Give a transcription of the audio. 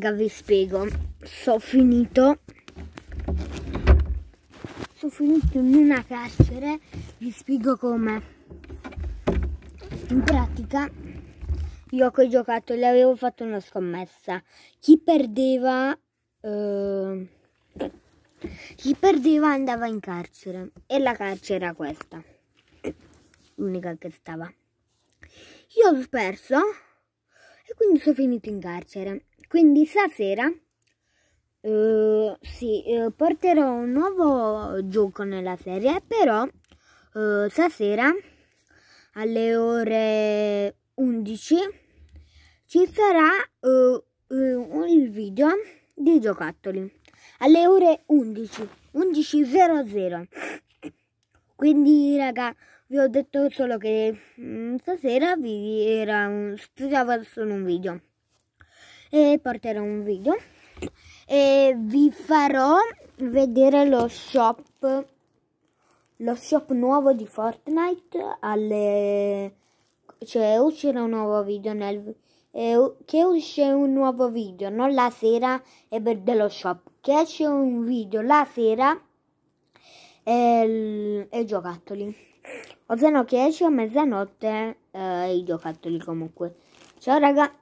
Raga, vi spiego. sono finito. Sono finito in una carcere. Vi spiego come. In pratica, io che ho giocato le avevo fatto una scommessa. Chi perdeva... Eh, chi perdeva andava in carcere. E la carcere era questa. L'unica che stava. Io ho perso. E quindi sono finito in carcere. Quindi stasera eh, sì, eh, porterò un nuovo gioco nella serie, però eh, stasera alle ore 11 ci sarà eh, eh, il video di giocattoli alle ore 11 11.00 quindi raga vi ho detto solo che mh, mm, stasera vi era un, studiavo solo un video e porterò un video e vi farò vedere lo shop lo shop nuovo di Fortnite alle cioè uscirà un nuovo video nel eh, che esce un nuovo video non la sera e dello shop che esce un video la sera e, e giocattoli o se no che esce a mezzanotte eh, i giocattoli comunque ciao ragazzi